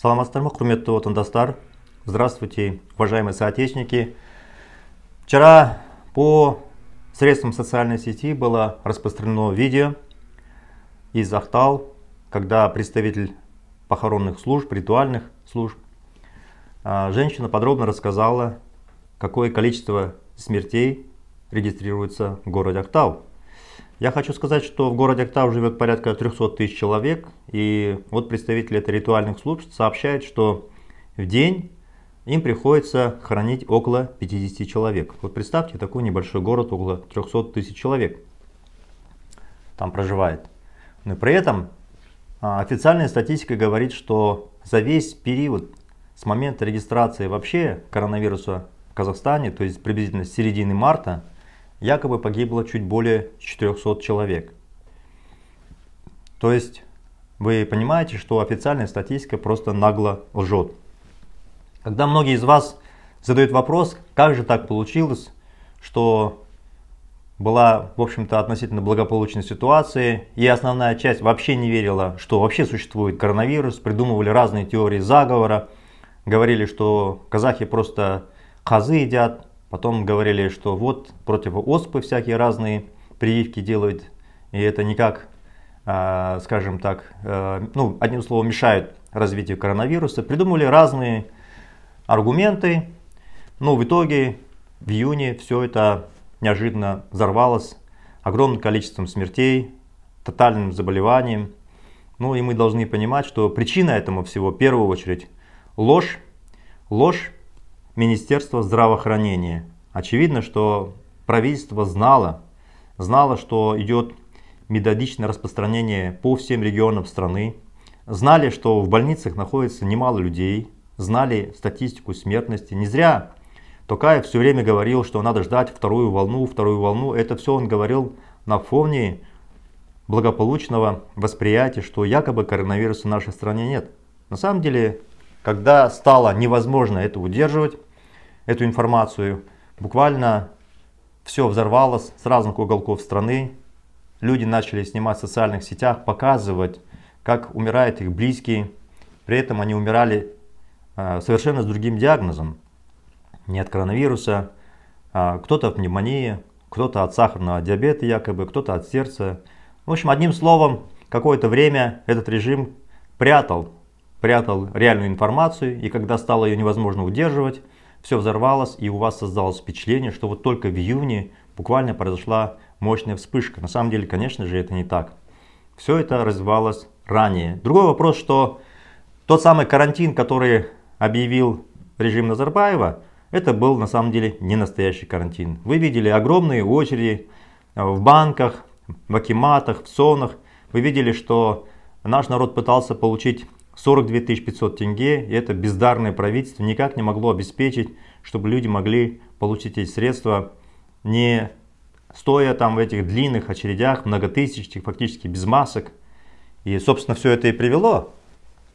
Саламатсыздар ма құрметті отандастар здравствуйте уважаемые соотечественники вчера по средствам социальной сети было распространено видео из Ахтал, когда представитель похоронных служб, ритуальных служб, а, женщина подробно рассказала, какое количество смертей регистрируется в городе Ахтал. Я хочу сказать, что в городе Октав живет порядка 300 тысяч человек, и вот представители этой ритуальных служб сообщают, что в день им приходится хранить около 50 человек. Вот представьте, такой небольшой город, около 300 тысяч человек там проживает. Но при этом а, официальная статистика говорит, что за весь период с момента регистрации вообще коронавируса в Казахстане, то есть приблизительно с середины марта, якобы погибло чуть более 400 человек. То есть вы понимаете, что официальная статистика просто нагло лжет. Когда многие из вас задают вопрос, как же так получилось, что была, в общем-то, относительно благополучной ситуации, и основная часть вообще не верила, что вообще существует коронавирус, придумывали разные теории заговора, говорили, что казахи просто хазы едят, Потом говорили, что вот против оспы всякие разные прививки делают, и это никак, а, скажем так, э, ну, одним словом, мешает развитию коронавируса. Придумали разные аргументы, но ну, в итоге в июне все это неожиданно взорвалось огромным количеством смертей, тотальным заболеванием. Ну и мы должны понимать, что причина этому всего в первую очередь ложь, ложь Министерство здравоохранения. Очевидно, что правительство знало, знало, что идет методичное распространение по всем регионам страны, знали, что в больницах находится немало людей, знали статистику смертности. Не зря Токаев все время говорил, что надо ждать вторую волну, вторую волну. Это все он говорил на фоне благополучного восприятия, что якобы коронавируса в нашей стране нет. На самом деле когда стало невозможно это удерживать, эту информацию, буквально все взорвалось с разных уголков страны. Люди начали снимать в социальных сетях, показывать, как умирают их близкие. При этом они умирали э, совершенно с другим диагнозом. Не от коронавируса, а кто-то от пневмонии, кто-то от сахарного диабета якобы, кто-то от сердца. В общем, одним словом, какое-то время этот режим прятал прятал реальную информацию, и когда стало ее невозможно удерживать, все взорвалось, и у вас создалось впечатление, что вот только в июне буквально произошла мощная вспышка. На самом деле, конечно же, это не так. Все это развивалось ранее. Другой вопрос, что тот самый карантин, который объявил режим Назарбаева, это был на самом деле не настоящий карантин. Вы видели огромные очереди э, в банках, в акиматах, в сонах. Вы видели, что наш народ пытался получить 42 500 тенге, и это бездарное правительство никак не могло обеспечить, чтобы люди могли получить эти средства, не стоя там в этих длинных очередях, многотысячных, фактически без масок. И, собственно, все это и привело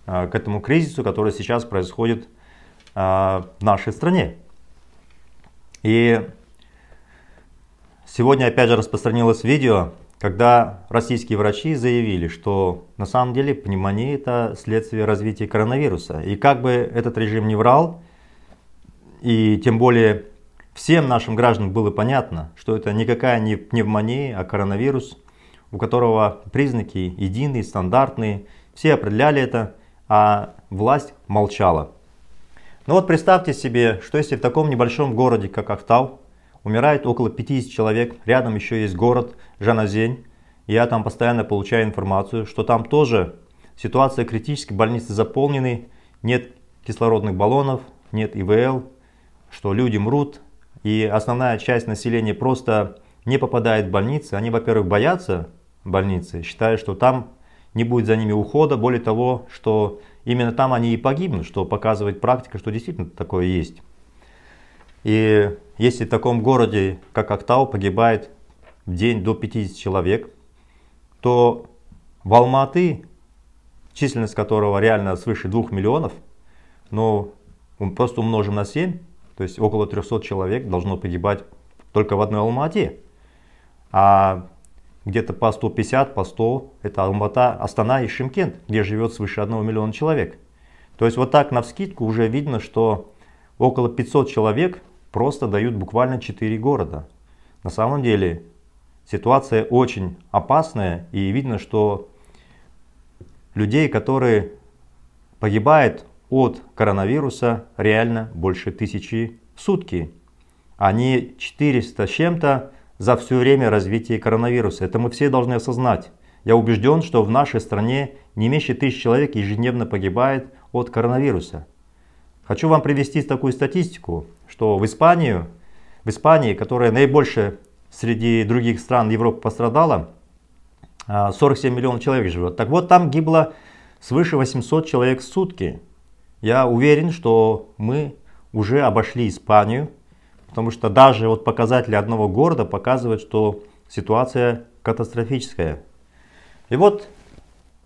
а, к этому кризису, который сейчас происходит а, в нашей стране. И сегодня опять же распространилось видео, когда российские врачи заявили, что на самом деле пневмония это следствие развития коронавируса. И как бы этот режим не врал, и тем более всем нашим гражданам было понятно, что это никакая не пневмония, а коронавирус, у которого признаки единые, стандартные, все определяли это, а власть молчала. Ну вот представьте себе, что если в таком небольшом городе, как Актау, Умирает около 50 человек. Рядом еще есть город Жаназень. Я там постоянно получаю информацию, что там тоже ситуация критически, больницы заполнены, нет кислородных баллонов, нет ИВЛ, что люди мрут. И основная часть населения просто не попадает в больницы. Они, во-первых, боятся больницы, считая, что там не будет за ними ухода. Более того, что именно там они и погибнут, что показывает практика, что действительно такое есть. И если в таком городе, как Актау, погибает в день до 50 человек, то в Алматы, численность которого реально свыше 2 миллионов, но просто умножим на 7, то есть около 300 человек должно погибать только в одной Алмате. А где-то по 150, по 100 это Алмата, Астана и Шимкент, где живет свыше 1 миллиона человек. То есть вот так на вскидку уже видно, что около 500 человек просто дают буквально 4 города. На самом деле ситуация очень опасная и видно, что людей, которые погибают от коронавируса, реально больше тысячи в сутки. Они 400 с чем-то за все время развития коронавируса. Это мы все должны осознать. Я убежден, что в нашей стране не меньше тысяч человек ежедневно погибает от коронавируса. Хочу вам привести такую статистику что в Испанию, в Испании, которая наибольше среди других стран Европы пострадала, 47 а, миллионов человек живет. Так вот, там гибло свыше 800 человек в сутки. Я уверен, что мы уже обошли Испанию, потому что даже вот показатели одного города показывают, что ситуация катастрофическая. И вот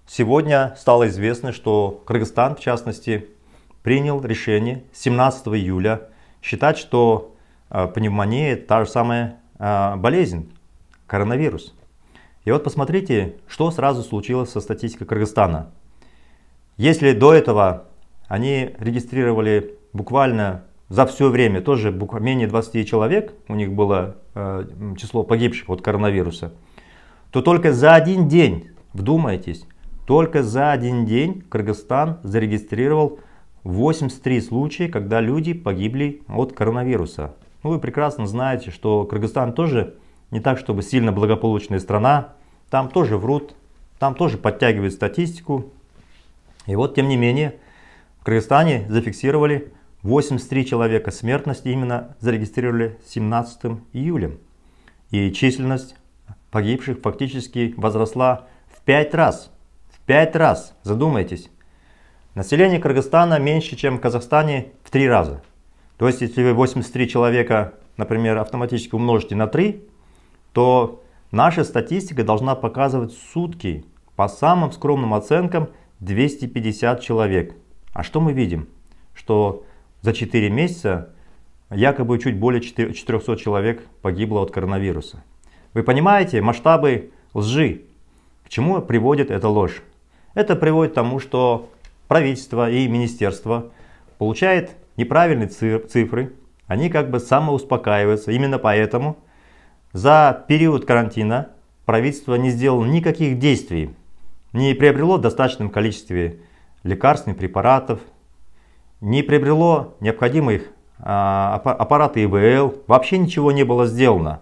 сегодня стало известно, что Кыргызстан, в частности, принял решение 17 июля считать, что э, пневмония та же самая э, болезнь, коронавирус. И вот посмотрите, что сразу случилось со статистикой Кыргызстана. Если до этого они регистрировали буквально за все время, тоже менее 20 человек у них было э, число погибших от коронавируса, то только за один день, вдумайтесь, только за один день Кыргызстан зарегистрировал 83 случая, когда люди погибли от коронавируса. Ну, вы прекрасно знаете, что Кыргызстан тоже не так, чтобы сильно благополучная страна. Там тоже врут, там тоже подтягивают статистику. И вот, тем не менее, в Кыргызстане зафиксировали 83 человека смертности, именно зарегистрировали 17 июля. И численность погибших фактически возросла в 5 раз. В 5 раз, задумайтесь. Население Кыргызстана меньше, чем в Казахстане в три раза. То есть, если вы 83 человека, например, автоматически умножите на 3, то наша статистика должна показывать сутки, по самым скромным оценкам, 250 человек. А что мы видим? Что за 4 месяца якобы чуть более 400 человек погибло от коронавируса. Вы понимаете масштабы лжи? К чему приводит эта ложь? Это приводит к тому, что правительство и министерство получает неправильные цифры, они как бы самоуспокаиваются. Именно поэтому за период карантина правительство не сделало никаких действий, не приобрело в достаточном количестве лекарственных препаратов, не приобрело необходимых а, аппараты ИВЛ, вообще ничего не было сделано.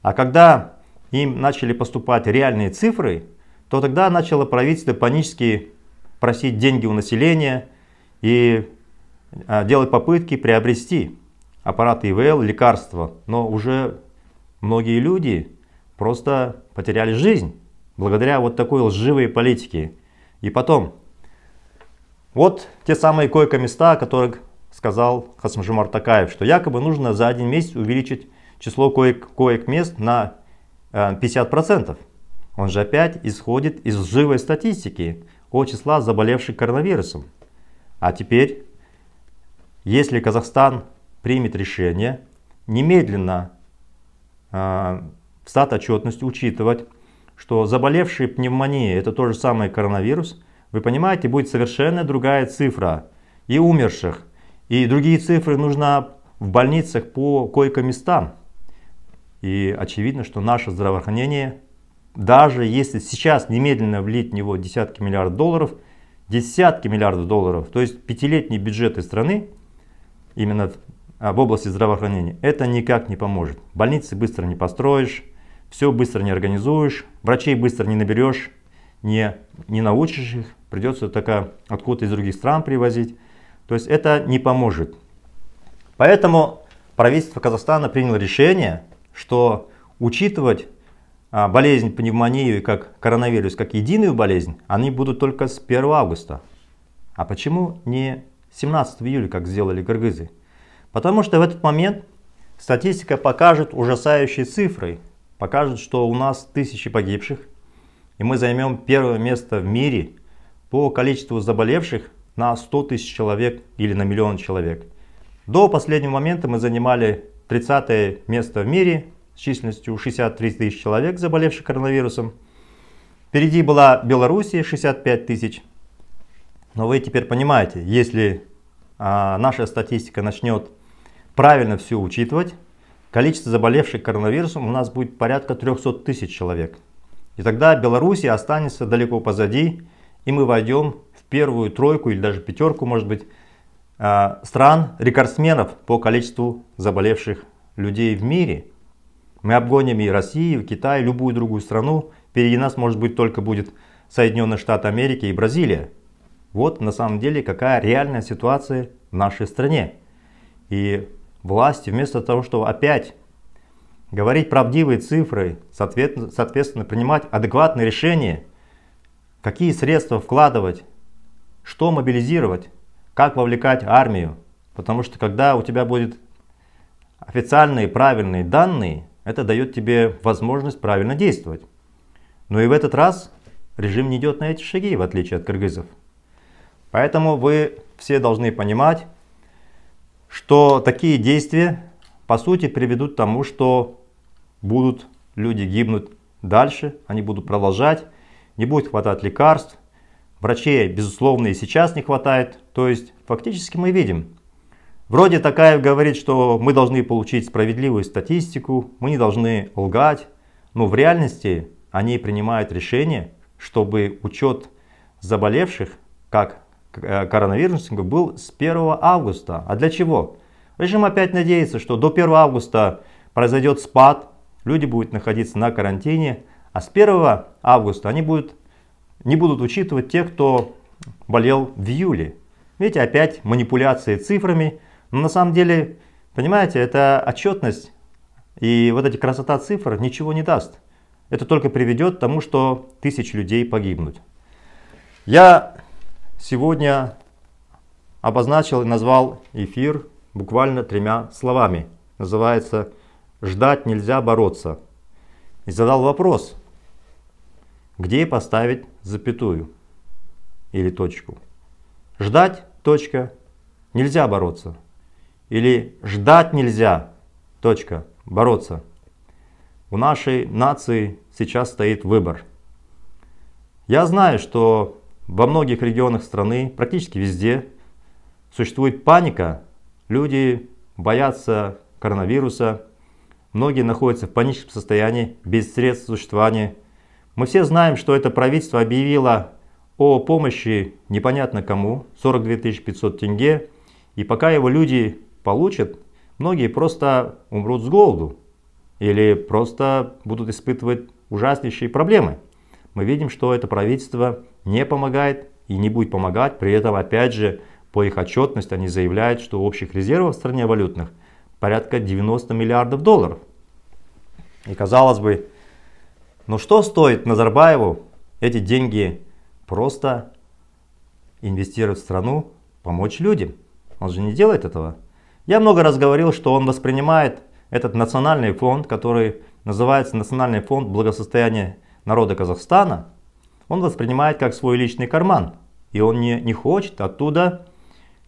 А когда им начали поступать реальные цифры, то тогда начало правительство панически просить деньги у населения и а, делать попытки приобрести аппараты ИВЛ, лекарства. Но уже многие люди просто потеряли жизнь благодаря вот такой лживой политике. И потом, вот те самые койко-места, о которых сказал Хасмжи Мартакаев, что якобы нужно за один месяц увеличить число коек-мест коек на 50%. Э, он же опять исходит из живой статистики о числа заболевших коронавирусом. А теперь, если Казахстан примет решение немедленно э, в стат отчетность учитывать, что заболевшие пневмонией это то же самое коронавирус, вы понимаете, будет совершенно другая цифра и умерших, и другие цифры нужно в больницах по койко-местам. И очевидно, что наше здравоохранение даже если сейчас немедленно влить в него десятки миллиардов долларов, десятки миллиардов долларов, то есть пятилетние бюджеты страны, именно в, а, в области здравоохранения, это никак не поможет. Больницы быстро не построишь, все быстро не организуешь, врачей быстро не наберешь, не, не научишь их, придется такая откуда-то из других стран привозить. То есть это не поможет. Поэтому правительство Казахстана приняло решение, что учитывать а, болезнь пневмонию и как коронавирус как единую болезнь, они будут только с 1 августа. А почему не 17 июля, как сделали кыргызы? Потому что в этот момент статистика покажет ужасающие цифры, покажет, что у нас тысячи погибших, и мы займем первое место в мире по количеству заболевших на 100 тысяч человек или на миллион человек. До последнего момента мы занимали 30 место в мире с численностью 63 тысяч человек, заболевших коронавирусом. Впереди была Белоруссия 65 тысяч. Но вы теперь понимаете, если а, наша статистика начнет правильно все учитывать, количество заболевших коронавирусом у нас будет порядка 300 тысяч человек. И тогда Белоруссия останется далеко позади, и мы войдем в первую тройку или даже пятерку, может быть, а, стран-рекордсменов по количеству заболевших людей в мире. Мы обгоним и Россию, и Китай, и любую другую страну. Впереди нас, может быть, только будет Соединенные Штаты Америки и Бразилия. Вот на самом деле какая реальная ситуация в нашей стране. И власти вместо того, чтобы опять говорить правдивые цифры, соответственно, соответственно принимать адекватные решения, какие средства вкладывать, что мобилизировать, как вовлекать армию. Потому что когда у тебя будут официальные правильные данные, это дает тебе возможность правильно действовать. Но и в этот раз режим не идет на эти шаги, в отличие от кыргызов. Поэтому вы все должны понимать, что такие действия по сути приведут к тому, что будут люди гибнуть дальше, они будут продолжать, не будет хватать лекарств, врачей, безусловно, и сейчас не хватает. То есть фактически мы видим, Вроде Такаев говорит, что мы должны получить справедливую статистику, мы не должны лгать, но в реальности они принимают решение, чтобы учет заболевших, как э, коронавирусников, был с 1 августа. А для чего? Режим опять надеется, что до 1 августа произойдет спад, люди будут находиться на карантине, а с 1 августа они будут, не будут учитывать тех, кто болел в июле. Видите, опять манипуляции цифрами – но на самом деле, понимаете, это отчетность и вот эти красота цифр ничего не даст. Это только приведет к тому, что тысяч людей погибнут. Я сегодня обозначил и назвал эфир буквально тремя словами. Называется «Ждать нельзя бороться». И задал вопрос, где поставить запятую или точку. Ждать, точка, нельзя бороться или ждать нельзя, точка, бороться. У нашей нации сейчас стоит выбор. Я знаю, что во многих регионах страны, практически везде, существует паника, люди боятся коронавируса, многие находятся в паническом состоянии, без средств существования. Мы все знаем, что это правительство объявило о помощи непонятно кому, 42 500 тенге, и пока его люди получат, многие просто умрут с голоду или просто будут испытывать ужаснейшие проблемы. Мы видим, что это правительство не помогает и не будет помогать. При этом, опять же, по их отчетности они заявляют, что общих резервов в стране валютных порядка 90 миллиардов долларов. И казалось бы, ну что стоит Назарбаеву эти деньги просто инвестировать в страну, помочь людям? Он же не делает этого. Я много раз говорил, что он воспринимает этот национальный фонд, который называется Национальный фонд благосостояния народа Казахстана, он воспринимает как свой личный карман. И он не, не хочет оттуда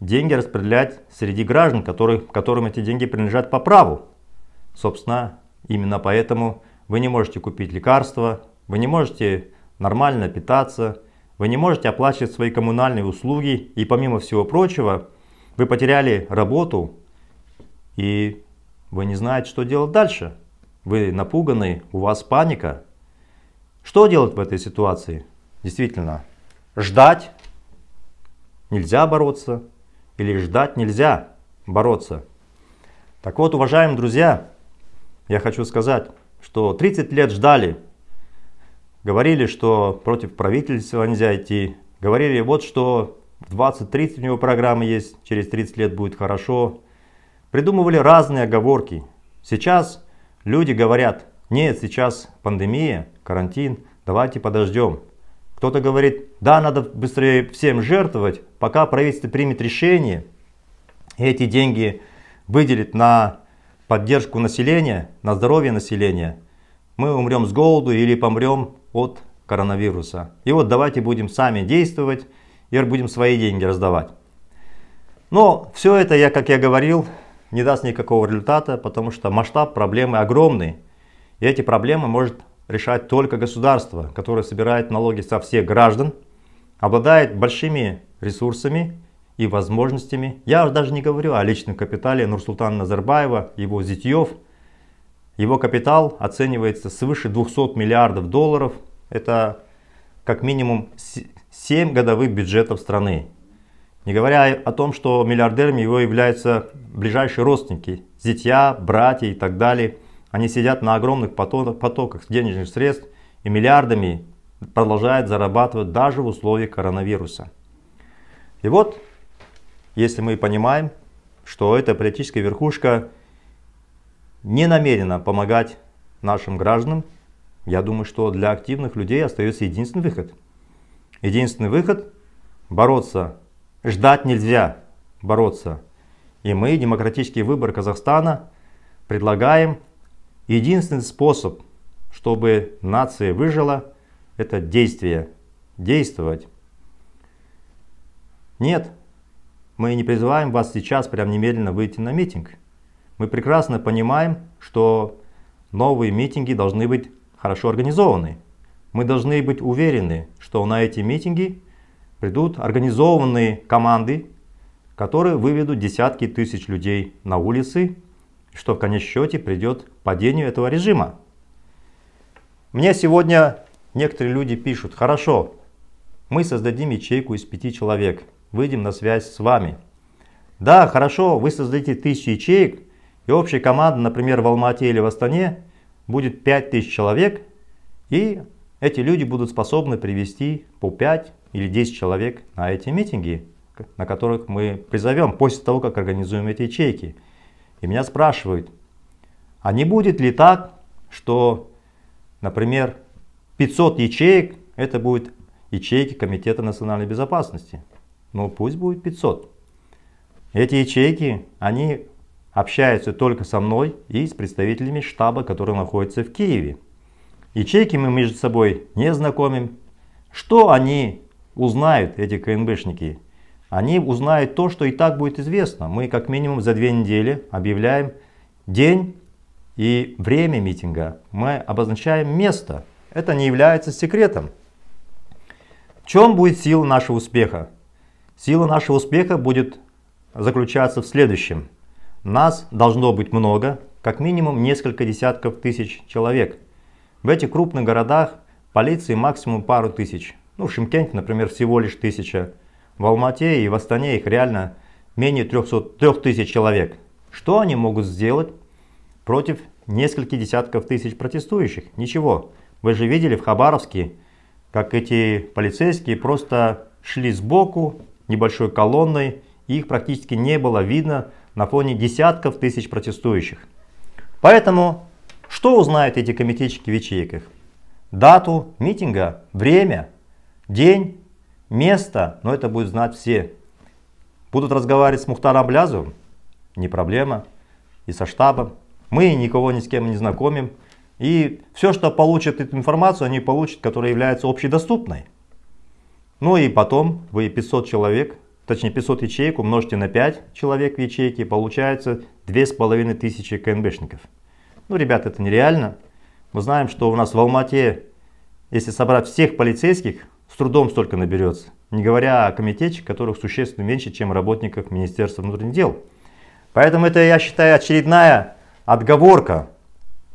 деньги распределять среди граждан, которые, которым эти деньги принадлежат по праву. Собственно, именно поэтому вы не можете купить лекарства, вы не можете нормально питаться, вы не можете оплачивать свои коммунальные услуги и помимо всего прочего, вы потеряли работу, и вы не знаете, что делать дальше. Вы напуганы, у вас паника. Что делать в этой ситуации? Действительно, ждать нельзя бороться или ждать нельзя бороться. Так вот, уважаемые друзья, я хочу сказать, что 30 лет ждали, говорили, что против правительства нельзя идти, говорили, вот что в 20-30 у него программа есть, через 30 лет будет хорошо, придумывали разные оговорки. Сейчас люди говорят, нет, сейчас пандемия, карантин, давайте подождем. Кто-то говорит, да, надо быстрее всем жертвовать, пока правительство примет решение, и эти деньги выделит на поддержку населения, на здоровье населения, мы умрем с голоду или помрем от коронавируса. И вот давайте будем сами действовать и будем свои деньги раздавать. Но все это, я, как я говорил, не даст никакого результата, потому что масштаб проблемы огромный. И эти проблемы может решать только государство, которое собирает налоги со всех граждан, обладает большими ресурсами и возможностями. Я даже не говорю о личном капитале Нурсултана Назарбаева, его зятьев. Его капитал оценивается свыше 200 миллиардов долларов. Это как минимум 7 годовых бюджетов страны. Не говоря о том, что миллиардерами его являются ближайшие родственники, зятья, братья и так далее. Они сидят на огромных потоках денежных средств и миллиардами продолжают зарабатывать даже в условиях коронавируса. И вот, если мы понимаем, что эта политическая верхушка не намерена помогать нашим гражданам, я думаю, что для активных людей остается единственный выход. Единственный выход – бороться Ждать нельзя, бороться. И мы, демократический выбор Казахстана, предлагаем единственный способ, чтобы нация выжила, это действие. Действовать. Нет, мы не призываем вас сейчас прям немедленно выйти на митинг. Мы прекрасно понимаем, что новые митинги должны быть хорошо организованы. Мы должны быть уверены, что на эти митинги придут организованные команды, которые выведут десятки тысяч людей на улицы, что в конечном счете придет к падению этого режима. Мне сегодня некоторые люди пишут, хорошо, мы создадим ячейку из пяти человек, выйдем на связь с вами. Да, хорошо, вы создадите тысячи ячеек, и общая команда, например, в Алмате или в Астане, будет 5000 человек, и эти люди будут способны привести по 5, или 10 человек на эти митинги, на которых мы призовем после того, как организуем эти ячейки. И меня спрашивают, а не будет ли так, что, например, 500 ячеек, это будет ячейки Комитета национальной безопасности. Ну пусть будет 500. Эти ячейки, они общаются только со мной и с представителями штаба, который находится в Киеве. Ячейки мы между собой не знакомим. Что они узнают эти КНБшники? Они узнают то, что и так будет известно. Мы как минимум за две недели объявляем день и время митинга. Мы обозначаем место. Это не является секретом. В чем будет сила нашего успеха? Сила нашего успеха будет заключаться в следующем. Нас должно быть много, как минимум несколько десятков тысяч человек. В этих крупных городах полиции максимум пару тысяч. Ну, в Шимкенте, например, всего лишь тысяча. В Алмате и в Астане их реально менее 300, 3000 человек. Что они могут сделать против нескольких десятков тысяч протестующих? Ничего. Вы же видели в Хабаровске, как эти полицейские просто шли сбоку, небольшой колонной, и их практически не было видно на фоне десятков тысяч протестующих. Поэтому что узнают эти комитетчики в ячейках? Дату митинга, время – день, место, но это будет знать все. Будут разговаривать с Мухтаром Блязовым, не проблема, и со штабом. Мы никого ни с кем не знакомим. И все, что получат эту информацию, они получат, которая является общедоступной. Ну и потом вы 500 человек, точнее 500 ячеек умножьте на 5 человек в ячейке, получается 2500 КНБшников. Ну, ребят, это нереально. Мы знаем, что у нас в Алмате, если собрать всех полицейских, с трудом столько наберется. Не говоря о комитете, которых существенно меньше, чем работников Министерства внутренних дел. Поэтому это, я считаю, очередная отговорка.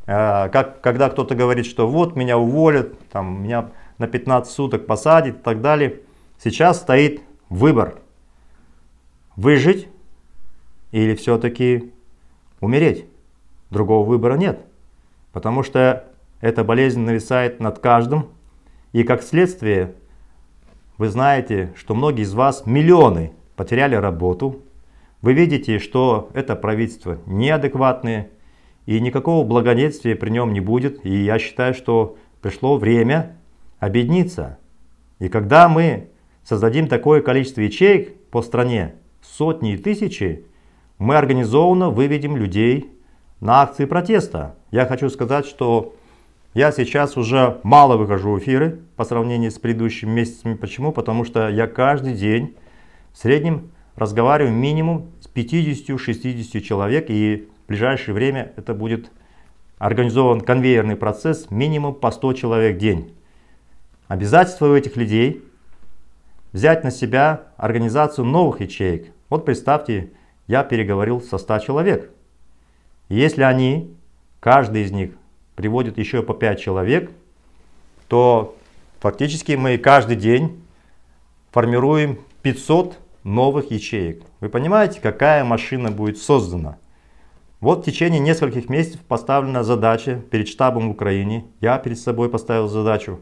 Э, как, когда кто-то говорит, что вот меня уволят, там, меня на 15 суток посадят и так далее. Сейчас стоит выбор. Выжить или все-таки умереть. Другого выбора нет. Потому что эта болезнь нависает над каждым. И как следствие вы знаете, что многие из вас, миллионы, потеряли работу. Вы видите, что это правительство неадекватное, и никакого благоденствия при нем не будет. И я считаю, что пришло время объединиться. И когда мы создадим такое количество ячеек по стране, сотни и тысячи, мы организованно выведем людей на акции протеста. Я хочу сказать, что я сейчас уже мало выхожу в эфиры по сравнению с предыдущими месяцами. Почему? Потому что я каждый день в среднем разговариваю минимум с 50-60 человек. И в ближайшее время это будет организован конвейерный процесс минимум по 100 человек в день. Обязательство у этих людей взять на себя организацию новых ячеек. Вот представьте, я переговорил со 100 человек. Если они, каждый из них приводит еще по 5 человек, то фактически мы каждый день формируем 500 новых ячеек. Вы понимаете, какая машина будет создана? Вот в течение нескольких месяцев поставлена задача перед штабом в Украине. Я перед собой поставил задачу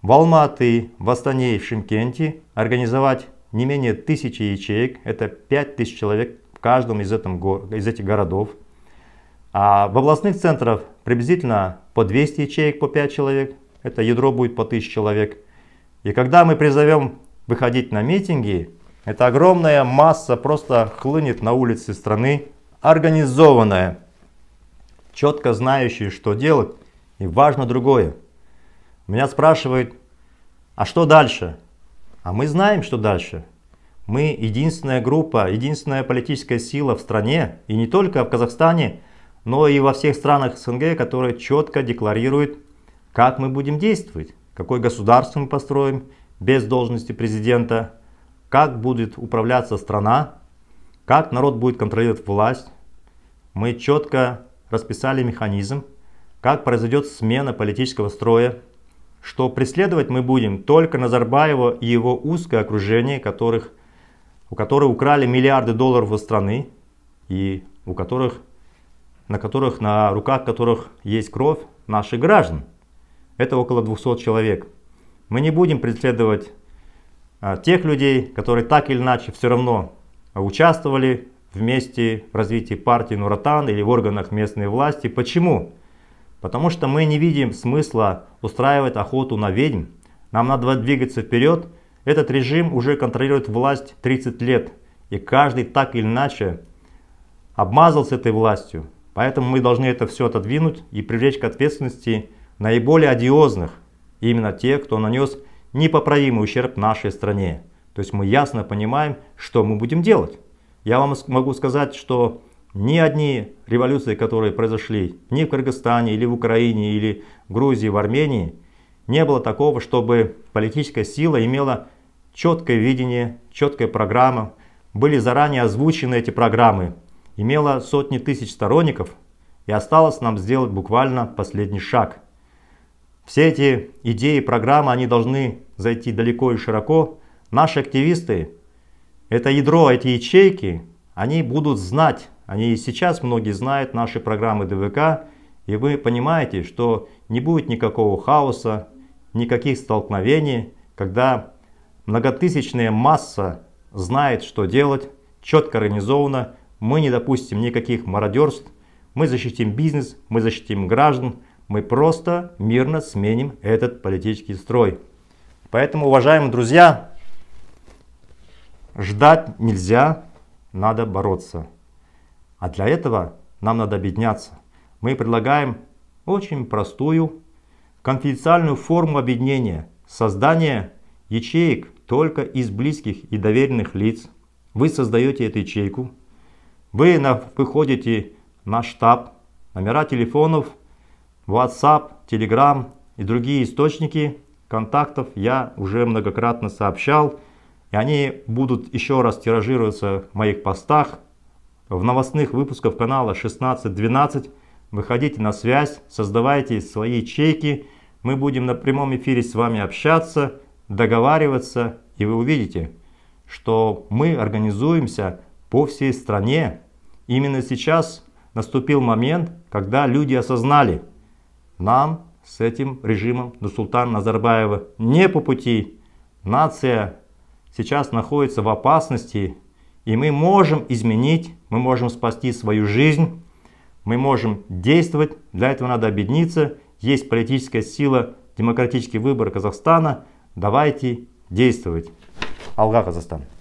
в Алматы, в Астане и в Шимкенте организовать не менее тысячи ячеек. Это 5000 человек в каждом из, этом, из этих городов. А в областных центрах приблизительно по 200 ячеек, по 5 человек. Это ядро будет по 1000 человек. И когда мы призовем выходить на митинги, это огромная масса просто хлынет на улицы страны, организованная, четко знающая, что делать. И важно другое. Меня спрашивают, а что дальше? А мы знаем, что дальше. Мы единственная группа, единственная политическая сила в стране, и не только а в Казахстане, но и во всех странах СНГ, которые четко декларируют, как мы будем действовать, какое государство мы построим без должности президента, как будет управляться страна, как народ будет контролировать власть. Мы четко расписали механизм, как произойдет смена политического строя, что преследовать мы будем только Назарбаева и его узкое окружение, которых, у которых украли миллиарды долларов из страны и у которых на которых, на руках которых есть кровь наших граждан. Это около 200 человек. Мы не будем преследовать а, тех людей, которые так или иначе все равно участвовали вместе в развитии партии Нуратан или в органах местной власти. Почему? Потому что мы не видим смысла устраивать охоту на ведьм. Нам надо двигаться вперед. Этот режим уже контролирует власть 30 лет. И каждый так или иначе обмазался этой властью. Поэтому мы должны это все отодвинуть и привлечь к ответственности наиболее одиозных, именно тех, кто нанес непоправимый ущерб нашей стране. То есть мы ясно понимаем, что мы будем делать. Я вам могу сказать, что ни одни революции, которые произошли ни в Кыргызстане, или в Украине, или в Грузии, в Армении, не было такого, чтобы политическая сила имела четкое видение, четкая программа. Были заранее озвучены эти программы имела сотни тысяч сторонников, и осталось нам сделать буквально последний шаг. Все эти идеи и программы, они должны зайти далеко и широко. Наши активисты, это ядро, эти ячейки, они будут знать, они и сейчас многие знают наши программы ДВК, и вы понимаете, что не будет никакого хаоса, никаких столкновений, когда многотысячная масса знает, что делать, четко организовано мы не допустим никаких мародерств, мы защитим бизнес, мы защитим граждан, мы просто мирно сменим этот политический строй. Поэтому, уважаемые друзья, ждать нельзя, надо бороться. А для этого нам надо объединяться. Мы предлагаем очень простую, конфиденциальную форму объединения. Создание ячеек только из близких и доверенных лиц. Вы создаете эту ячейку, вы на, выходите на штаб, номера телефонов, WhatsApp, Telegram и другие источники контактов я уже многократно сообщал, и они будут еще раз тиражироваться в моих постах, в новостных выпусках канала 16-12. Выходите на связь, создавайте свои ячейки, мы будем на прямом эфире с вами общаться, договариваться, и вы увидите, что мы организуемся по всей стране, именно сейчас наступил момент, когда люди осознали, нам с этим режимом Нурсултана Назарбаева не по пути. Нация сейчас находится в опасности, и мы можем изменить, мы можем спасти свою жизнь, мы можем действовать. Для этого надо объединиться. Есть политическая сила, демократический выбор Казахстана. Давайте действовать. Алга, Казахстан.